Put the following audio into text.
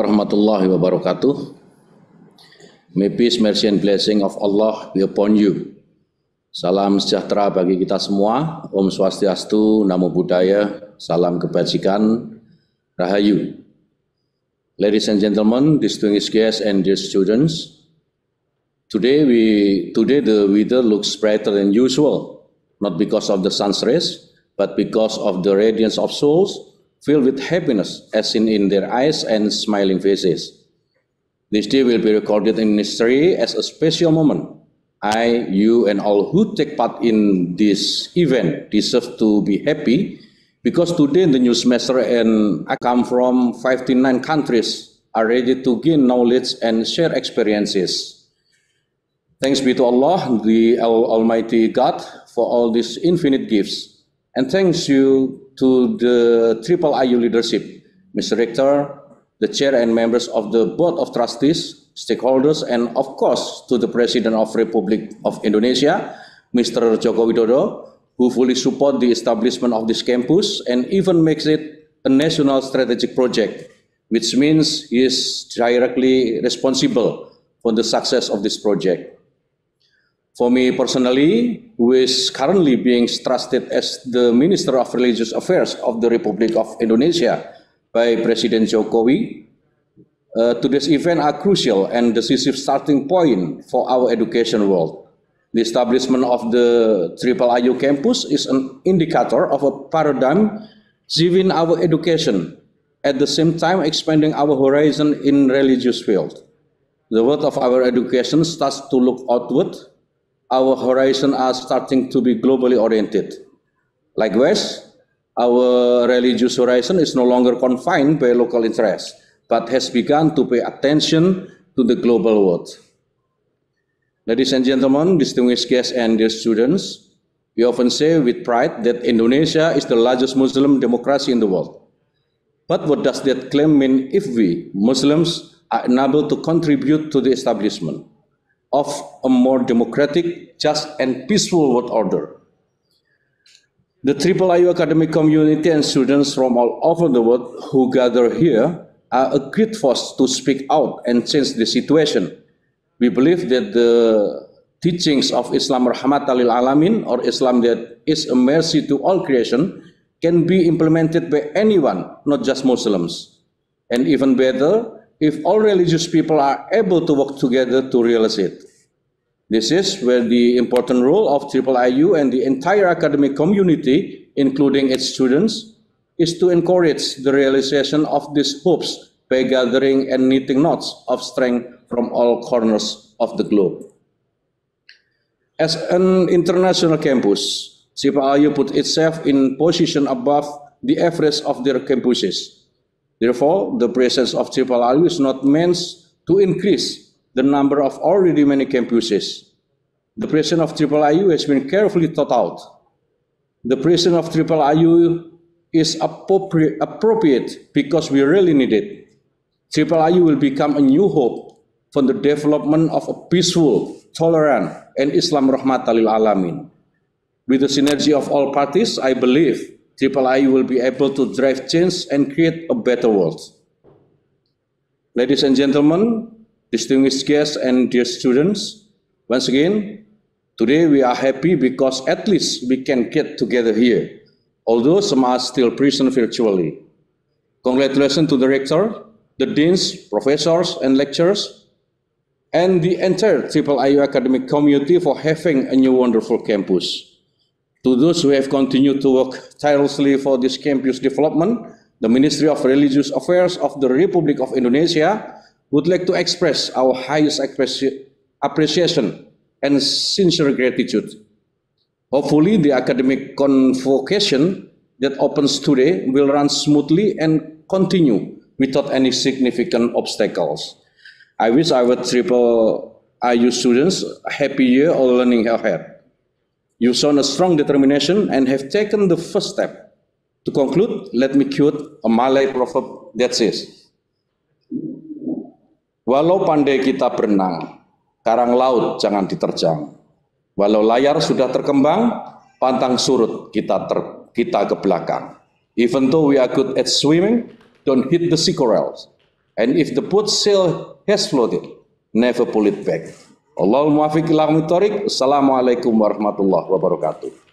warahmatullahi wabarakatuh. May peace, mercy, and blessing of Allah be upon you. Salam sejahtera bagi kita semua. Om Swastiastu, Namo Buddhaya, Salam Kebajikan, Rahayu. Ladies and gentlemen, distinguished guests and dear students, today we today the weather looks brighter than usual, not because of the sun's rays, but because of the radiance of souls filled with happiness as seen in their eyes and smiling faces. This day will be recorded in history as a special moment. I, you, and all who take part in this event deserve to be happy because today the newsmaster and I come from 59 countries are ready to gain knowledge and share experiences. Thanks be to Allah, the Almighty God, for all these infinite gifts. And thanks you to the Triple IU leadership, Mr. Rector, the chair and members of the Board of Trustees, stakeholders, and of course to the President of Republic of Indonesia, Mr. Joko Widodo, who fully support the establishment of this campus and even makes it a national strategic project, which means he is directly responsible for the success of this project. For me personally, who is currently being trusted as the Minister of Religious Affairs of the Republic of Indonesia by President Jokowi, uh, today's event are crucial and decisive starting point for our education world. The establishment of the Triple IU campus is an indicator of a paradigm within our education, at the same time expanding our horizon in religious field. The world of our education starts to look outward our horizon are starting to be globally oriented. Likewise, our religious horizon is no longer confined by local interest, but has begun to pay attention to the global world. Ladies and gentlemen, distinguished guests and dear students, we often say with pride that Indonesia is the largest Muslim democracy in the world. But what does that claim mean if we, Muslims, are unable to contribute to the establishment? of a more democratic, just, and peaceful world order. The Triple IU academic community and students from all over the world who gather here are a great force to speak out and change the situation. We believe that the teachings of Islam Rahmatalil Alamin or Islam that is a mercy to all creation can be implemented by anyone, not just Muslims. And even better, if all religious people are able to work together to realize it. This is where the important role of Triple IU and the entire academic community, including its students, is to encourage the realization of these hopes by gathering and knitting knots of strength from all corners of the globe. As an international campus, Triple IU put itself in position above the average of their campuses Therefore, the presence of CPLRU is not meant to increase the number of already many campuses. The presence of IU has been carefully thought out. The presence of IU is appropriate because we really need it. IU will become a new hope for the development of a peaceful, tolerant, and Islam rahmatalil alamin. With the synergy of all parties, I believe IIE will be able to drive change and create a better world. Ladies and gentlemen, distinguished guests and dear students, once again, today we are happy because at least we can get together here, although some are still present virtually. Congratulations to the rector, the deans, professors, and lecturers, and the entire IIE academic community for having a new wonderful campus. To those who have continued to work tirelessly for this campus development, the Ministry of Religious Affairs of the Republic of Indonesia would like to express our highest appreciation and sincere gratitude. Hopefully, the academic convocation that opens today will run smoothly and continue without any significant obstacles. I wish our triple IU students a happy year of learning ahead. You shown a strong determination and have taken the first step. To conclude, let me quote a Malay proverb that says, Walau pandai kita berenang, karang laut jangan diterjang. Walau layar sudah terkembang, pantang surut kita ter, kita ke belakang. Even though we are good at swimming, don't hit the sea corals. And if the boat sail has floated, never pull it back. Allahumma muwafiq Assalamualaikum warahmatullahi wabarakatuh.